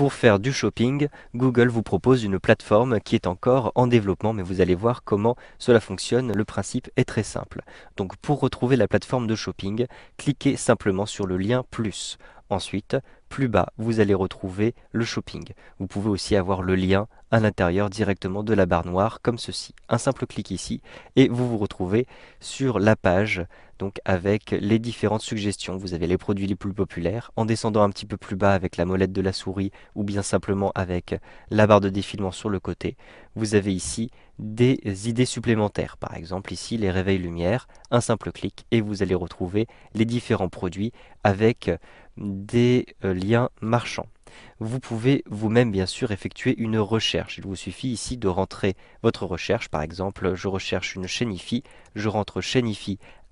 Pour faire du shopping, Google vous propose une plateforme qui est encore en développement, mais vous allez voir comment cela fonctionne. Le principe est très simple. Donc pour retrouver la plateforme de shopping, cliquez simplement sur le lien plus. Ensuite, plus bas, vous allez retrouver le shopping. Vous pouvez aussi avoir le lien à l'intérieur directement de la barre noire comme ceci. Un simple clic ici et vous vous retrouvez sur la page donc avec les différentes suggestions. Vous avez les produits les plus populaires, en descendant un petit peu plus bas avec la molette de la souris ou bien simplement avec la barre de défilement sur le côté. Vous avez ici des idées supplémentaires, par exemple ici les réveils lumière, un simple clic et vous allez retrouver les différents produits avec des euh, liens marchands. Vous pouvez vous-même bien sûr effectuer une recherche. Il vous suffit ici de rentrer votre recherche. Par exemple, je recherche une chaîne je rentre chaîne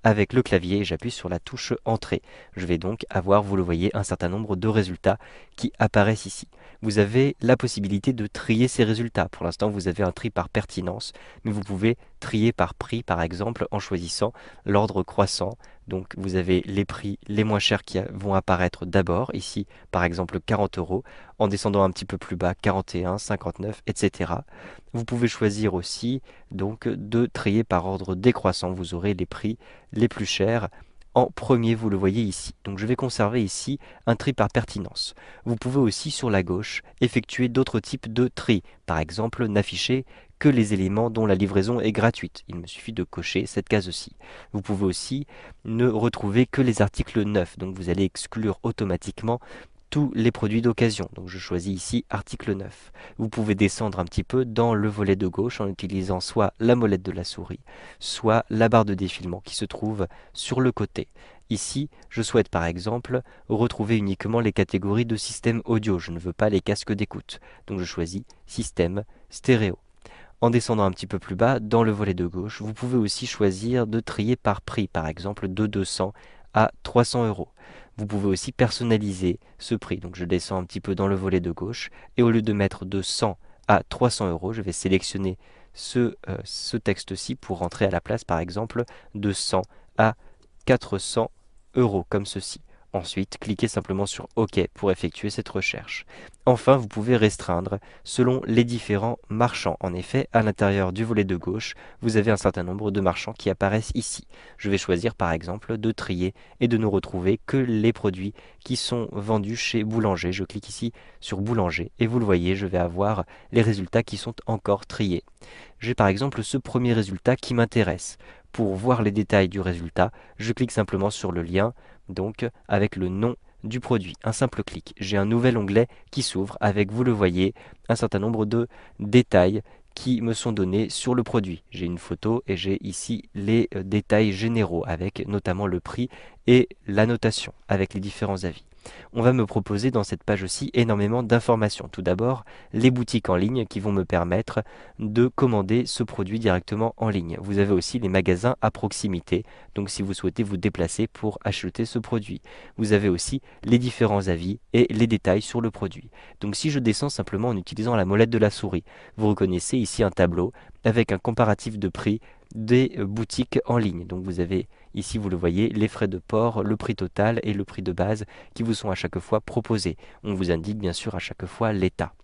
avec le clavier j'appuie sur la touche entrée. Je vais donc avoir, vous le voyez, un certain nombre de résultats qui apparaissent ici. Vous avez la possibilité de trier ces résultats. Pour l'instant, vous avez un tri par pertinence, mais vous pouvez trier par prix, par exemple, en choisissant l'ordre croissant. Donc vous avez les prix les moins chers qui vont apparaître d'abord, ici par exemple 40 euros, en descendant un petit peu plus bas 41, 59, etc. Vous pouvez choisir aussi donc de trier par ordre décroissant, vous aurez les prix les plus chers en premier, vous le voyez ici. Donc je vais conserver ici un tri par pertinence. Vous pouvez aussi sur la gauche effectuer d'autres types de tri, par exemple n'afficher que les éléments dont la livraison est gratuite. Il me suffit de cocher cette case aussi. Vous pouvez aussi ne retrouver que les articles neufs, donc vous allez exclure automatiquement tous les produits d'occasion. Donc je choisis ici article 9. Vous pouvez descendre un petit peu dans le volet de gauche en utilisant soit la molette de la souris, soit la barre de défilement qui se trouve sur le côté. Ici, je souhaite par exemple retrouver uniquement les catégories de système audio. Je ne veux pas les casques d'écoute. Donc je choisis système stéréo. En descendant un petit peu plus bas, dans le volet de gauche, vous pouvez aussi choisir de trier par prix, par exemple de 200 à 300 euros. Vous pouvez aussi personnaliser ce prix. Donc je descends un petit peu dans le volet de gauche et au lieu de mettre de 100 à 300 euros, je vais sélectionner ce, euh, ce texte-ci pour rentrer à la place, par exemple, de 100 à 400 euros, comme ceci. Ensuite, cliquez simplement sur OK pour effectuer cette recherche. Enfin, vous pouvez restreindre selon les différents marchands. En effet, à l'intérieur du volet de gauche, vous avez un certain nombre de marchands qui apparaissent ici. Je vais choisir par exemple de trier et de ne retrouver que les produits qui sont vendus chez Boulanger. Je clique ici sur Boulanger et vous le voyez, je vais avoir les résultats qui sont encore triés. J'ai par exemple ce premier résultat qui m'intéresse. Pour voir les détails du résultat, je clique simplement sur le lien, donc avec le nom du produit. Un simple clic, j'ai un nouvel onglet qui s'ouvre avec, vous le voyez, un certain nombre de détails qui me sont donnés sur le produit. J'ai une photo et j'ai ici les euh, détails généraux avec notamment le prix et la notation avec les différents avis. On va me proposer dans cette page aussi énormément d'informations. Tout d'abord, les boutiques en ligne qui vont me permettre de commander ce produit directement en ligne. Vous avez aussi les magasins à proximité, donc si vous souhaitez vous déplacer pour acheter ce produit. Vous avez aussi les différents avis et les détails sur le produit. Donc si je descends simplement en utilisant la molette de la souris, vous reconnaissez ici un tableau avec un comparatif de prix des euh, boutiques en ligne. Donc vous avez ici, vous le voyez, les frais de port, le prix total et le prix de base qui vous sont à chaque fois proposés. On vous indique bien sûr à chaque fois l'état.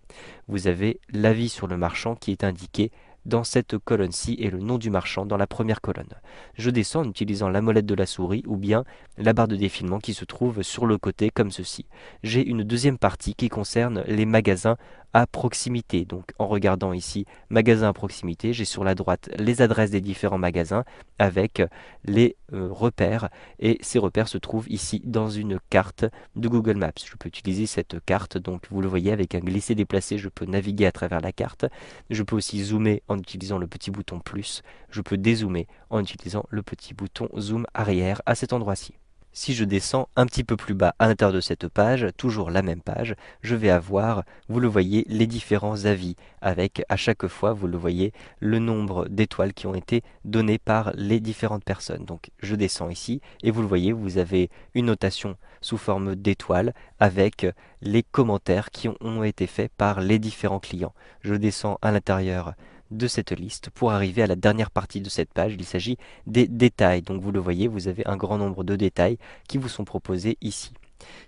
Vous avez l'avis sur le marchand qui est indiqué dans cette colonne-ci et le nom du marchand dans la première colonne. Je descends en utilisant la molette de la souris ou bien la barre de défilement qui se trouve sur le côté comme ceci. J'ai une deuxième partie qui concerne les magasins à proximité. Donc en regardant ici magasin à proximité, j'ai sur la droite les adresses des différents magasins avec euh, les euh, repères et ces repères se trouvent ici dans une carte de Google Maps. Je peux utiliser cette carte, donc vous le voyez avec un glisser déplacé, je peux naviguer à travers la carte. Je peux aussi zoomer en utilisant le petit bouton plus. Je peux dézoomer en utilisant le petit bouton zoom arrière à cet endroit-ci. Si je descends un petit peu plus bas à l'intérieur de cette page, toujours la même page, je vais avoir, vous le voyez, les différents avis avec à chaque fois, vous le voyez, le nombre d'étoiles qui ont été données par les différentes personnes. Donc je descends ici et vous le voyez, vous avez une notation sous forme d'étoiles avec les commentaires qui ont été faits par les différents clients. Je descends à l'intérieur de cette liste pour arriver à la dernière partie de cette page. Il s'agit des détails. Donc vous le voyez, vous avez un grand nombre de détails qui vous sont proposés ici.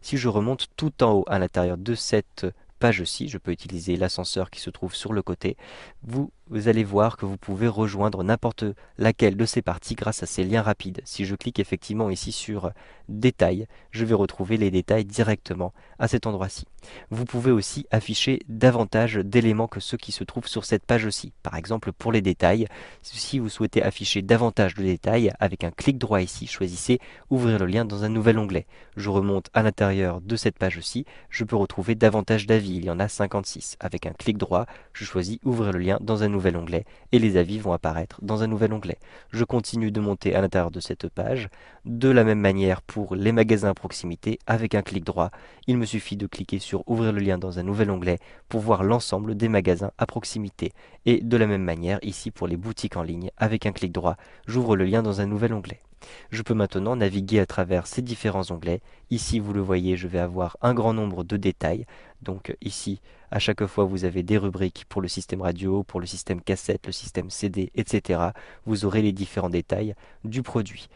Si je remonte tout en haut à l'intérieur de cette page-ci, je peux utiliser l'ascenseur qui se trouve sur le côté, vous vous allez voir que vous pouvez rejoindre n'importe laquelle de ces parties grâce à ces liens rapides. Si je clique effectivement ici sur détails, je vais retrouver les détails directement à cet endroit-ci. Vous pouvez aussi afficher davantage d'éléments que ceux qui se trouvent sur cette page-ci. Par exemple, pour les détails, si vous souhaitez afficher davantage de détails, avec un clic droit ici, choisissez ouvrir le lien dans un nouvel onglet. Je remonte à l'intérieur de cette page-ci, je peux retrouver davantage d'avis, il y en a 56. Avec un clic droit, je choisis ouvrir le lien dans un nouvel nouvel onglet et les avis vont apparaître dans un nouvel onglet. Je continue de monter à l'intérieur de cette page. De la même manière pour les magasins à proximité, avec un clic droit, il me suffit de cliquer sur ouvrir le lien dans un nouvel onglet pour voir l'ensemble des magasins à proximité. Et de la même manière ici pour les boutiques en ligne, avec un clic droit, j'ouvre le lien dans un nouvel onglet. Je peux maintenant naviguer à travers ces différents onglets. Ici, vous le voyez, je vais avoir un grand nombre de détails. Donc ici, à chaque fois, vous avez des rubriques pour le système radio, pour le système cassette, le système CD, etc. Vous aurez les différents détails du produit.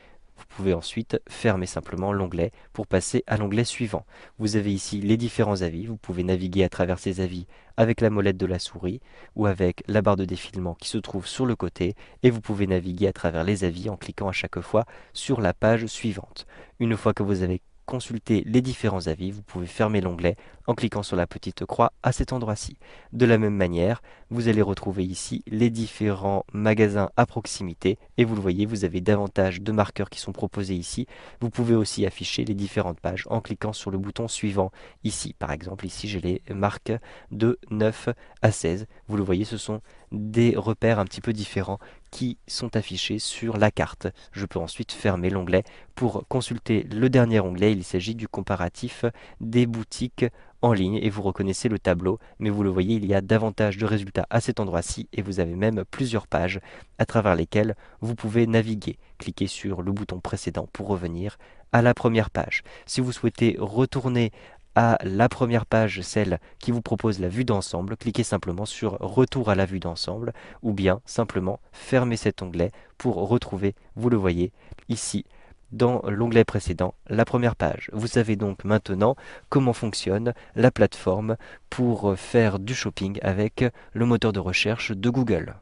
Vous pouvez ensuite fermer simplement l'onglet pour passer à l'onglet suivant. Vous avez ici les différents avis. Vous pouvez naviguer à travers ces avis avec la molette de la souris ou avec la barre de défilement qui se trouve sur le côté et vous pouvez naviguer à travers les avis en cliquant à chaque fois sur la page suivante. Une fois que vous avez consulter les différents avis, vous pouvez fermer l'onglet en cliquant sur la petite croix à cet endroit-ci. De la même manière, vous allez retrouver ici les différents magasins à proximité et vous le voyez, vous avez davantage de marqueurs qui sont proposés ici. Vous pouvez aussi afficher les différentes pages en cliquant sur le bouton suivant ici. Par exemple, ici j'ai les marques de 9 à 16. Vous le voyez, ce sont des repères un petit peu différents qui sont affichés sur la carte. Je peux ensuite fermer l'onglet pour consulter le dernier onglet. Il s'agit du comparatif des boutiques en ligne et vous reconnaissez le tableau, mais vous le voyez, il y a davantage de résultats à cet endroit-ci et vous avez même plusieurs pages à travers lesquelles vous pouvez naviguer. Cliquez sur le bouton précédent pour revenir à la première page. Si vous souhaitez retourner à la première page, celle qui vous propose la vue d'ensemble, cliquez simplement sur Retour à la vue d'ensemble ou bien simplement fermez cet onglet pour retrouver, vous le voyez ici, dans l'onglet précédent, la première page. Vous savez donc maintenant comment fonctionne la plateforme pour faire du shopping avec le moteur de recherche de Google.